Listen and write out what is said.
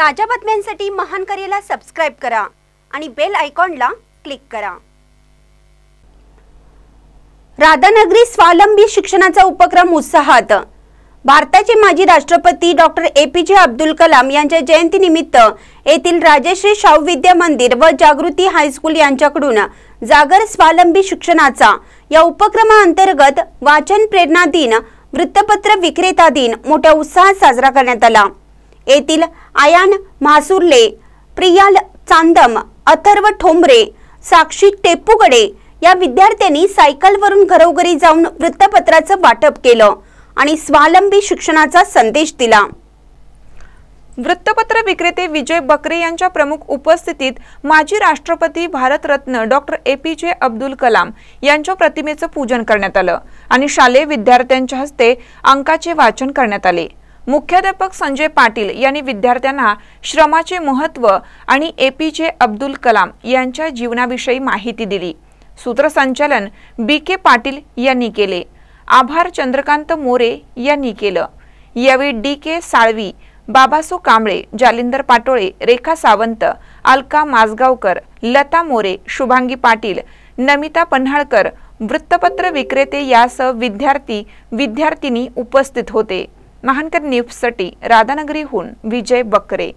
ताज्या बातम्यांसाठी महान करेला सबस्क्राईब करा आणि बेल आयकॉनला क्लिक करा राधानगरी स्वावलंबी शिक्षणाचा उपक्रम उत्साहात भारताचे माजी राष्ट्रपती डॉक्टर ए पी जे अब्दुल कलाम यांच्या जयंतीनिमित्त येथील राजश्री शाहू विद्या मंदिर व जागृती हायस्कूल यांच्याकडून जागर स्वावलंबी शिक्षणाचा या उपक्रमाअंतर्गत वाचन प्रेरणा दिन वृत्तपत्र विक्रेता दिन मोठ्या उत्साहात साजरा करण्यात आला येथील आयान म्हासुर्ले प्रियाल चांदम अथर्व ठोंबरे साक्षी टेपुगडे या विद्यार्थ्यांनी सायकलवरून घरोघरी जाऊन वृत्तपत्राचं वाटप केलं आणि स्वावलंबी शिक्षणाचा संदेश दिला वृत्तपत्र विक्रेते विजय बकरे यांच्या प्रमुख उपस्थितीत माजी राष्ट्रपती भारतरत्न डॉक्टर ए पी जे अब्दुल कलाम यांच्या प्रतिमेचं पूजन करण्यात आलं आणि शालेय विद्यार्थ्यांच्या हस्ते अंकाचे वाचन करण्यात आले मुख्याध्यापक संजय पाटील यांनी विद्यार्थ्यांना श्रमाचे महत्त्व आणि ए पी जे अब्दुल कलाम यांच्या जीवनाविषयी माहिती दिली सूत्रसंचालन बी के पाटील यांनी केले आभार चंद्रकांत मोरे यांनी केलं यावेळी डी के साळवी बाबासू कांबळे जालिंदर पाटोळे रेखा सावंत अलका माजगावकर लता मोरे शुभांगी पाटील नमिता पन्हाळकर वृत्तपत्र विक्रेते यासह विद्यार्थी विद्यार्थिनी उपस्थित होते महानकर साठी राधानगरीहून विजय बकरे